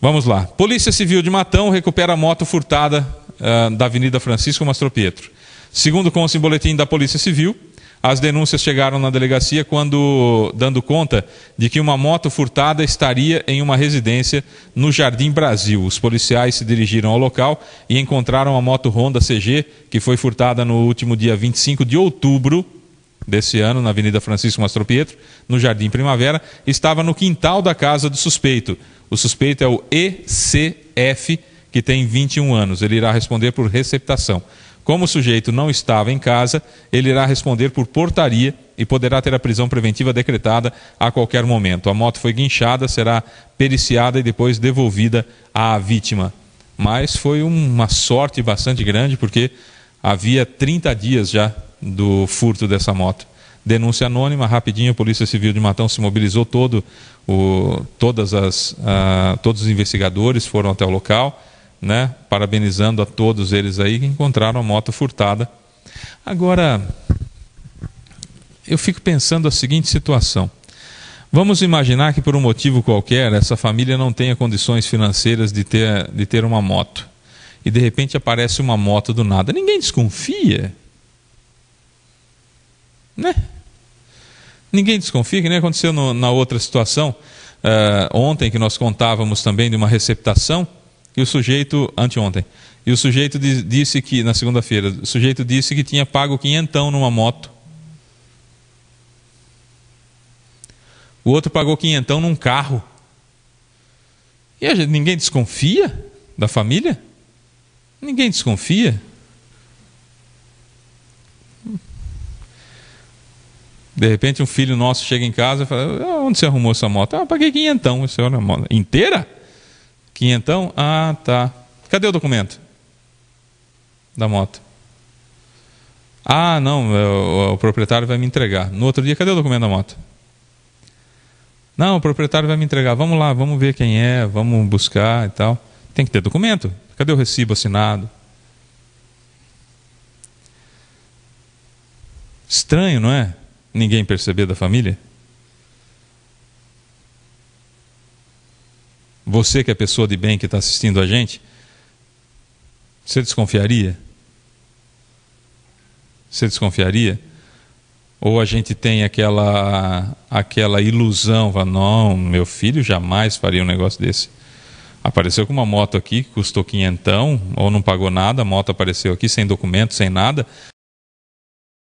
Vamos lá. Polícia Civil de Matão recupera a moto furtada uh, da Avenida Francisco Mastropietro. Segundo consta em boletim da Polícia Civil, as denúncias chegaram na delegacia quando dando conta de que uma moto furtada estaria em uma residência no Jardim Brasil. Os policiais se dirigiram ao local e encontraram a moto Honda CG que foi furtada no último dia 25 de outubro desse ano, na Avenida Francisco Mastropietro, no Jardim Primavera, estava no quintal da casa do suspeito. O suspeito é o ECF, que tem 21 anos. Ele irá responder por receptação. Como o sujeito não estava em casa, ele irá responder por portaria e poderá ter a prisão preventiva decretada a qualquer momento. A moto foi guinchada, será periciada e depois devolvida à vítima. Mas foi uma sorte bastante grande, porque havia 30 dias já do furto dessa moto. Denúncia anônima, rapidinho, a Polícia Civil de Matão se mobilizou todo, o, todas as, uh, todos os investigadores foram até o local, né, parabenizando a todos eles aí que encontraram a moto furtada. Agora, eu fico pensando a seguinte situação. Vamos imaginar que por um motivo qualquer essa família não tenha condições financeiras de ter, de ter uma moto. E de repente aparece uma moto do nada. Ninguém desconfia né? Ninguém desconfia, que nem né? aconteceu no, na outra situação, uh, ontem que nós contávamos também de uma receptação, e o sujeito, anteontem, e o sujeito diz, disse que, na segunda-feira, o sujeito disse que tinha pago quinhentão numa moto. O outro pagou quinhentão num carro. E gente, ninguém desconfia da família? Ninguém desconfia. De repente um filho nosso chega em casa e fala, ah, onde você arrumou essa moto? Ah, paguei quinhentão. Você olha a moto, inteira? Quinhentão? Ah, tá. Cadê o documento? Da moto. Ah, não, é, o, proprietário vai me entregar. No outro dia, cadê o documento da moto? Não, o proprietário vai me entregar. Vamos lá, vamos ver quem é, vamos buscar e tal. Tem que ter documento. Cadê o recibo assinado? Estranho, não é? ninguém perceber da família? Você que é pessoa de bem que está assistindo a gente, você desconfiaria? Você desconfiaria? Ou a gente tem aquela aquela ilusão, fala, não, meu filho jamais faria um negócio desse. Apareceu com uma moto aqui, custou quinhentão, ou não pagou nada, a moto apareceu aqui sem documento, sem nada.